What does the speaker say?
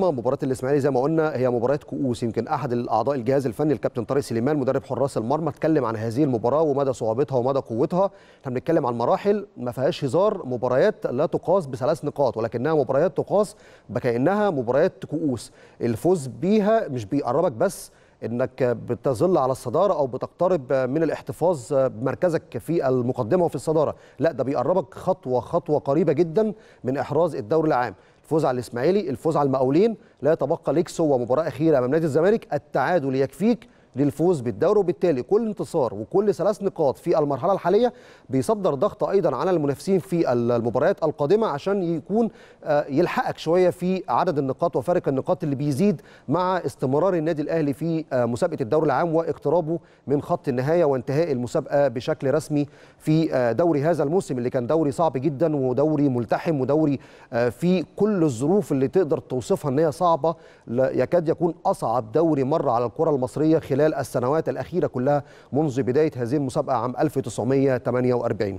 قمه مباراه الاسماعيلي زي ما قلنا هي مباراه كؤوس يمكن احد الاعضاء الجهاز الفني الكابتن طارق سليمان مدرب حراس المرمى اتكلم عن هذه المباراه ومدى صعوبتها ومدى قوتها احنا بنتكلم عن مراحل ما فيهاش هزار مباريات لا تقاس بثلاث نقاط ولكنها مباريات تقاس بكانها مباريات كؤوس الفوز بيها مش بيقربك بس انك بتظل على الصداره او بتقترب من الاحتفاظ بمركزك في المقدمه وفي الصداره لا ده بيقربك خطوه خطوه قريبه جدا من احراز الدوري العام فوز على الاسماعيلي الفوز على المقاولين لا يتبقى ليك سوى مباراه اخيره امام نادي الزمالك التعادل يكفيك للفوز بالدوري وبالتالي كل انتصار وكل ثلاث نقاط في المرحله الحاليه بيصدر ضغط ايضا على المنافسين في المباريات القادمه عشان يكون آه، يلحقك شويه في عدد النقاط وفارق النقاط اللي بيزيد مع استمرار النادي الاهلي في آه، مسابقه الدوري العام واقترابه من خط النهايه وانتهاء المسابقه بشكل رسمي في آه، دوري هذا الموسم اللي كان دوري صعب جدا ودوري ملتحم ودوري في كل الظروف اللي تقدر توصفها ان هي صعبه يكاد يكون اصعب دوري مر على الكره المصريه خلال خلال السنوات الأخيرة كلها منذ بداية هذه المسابقة عام 1948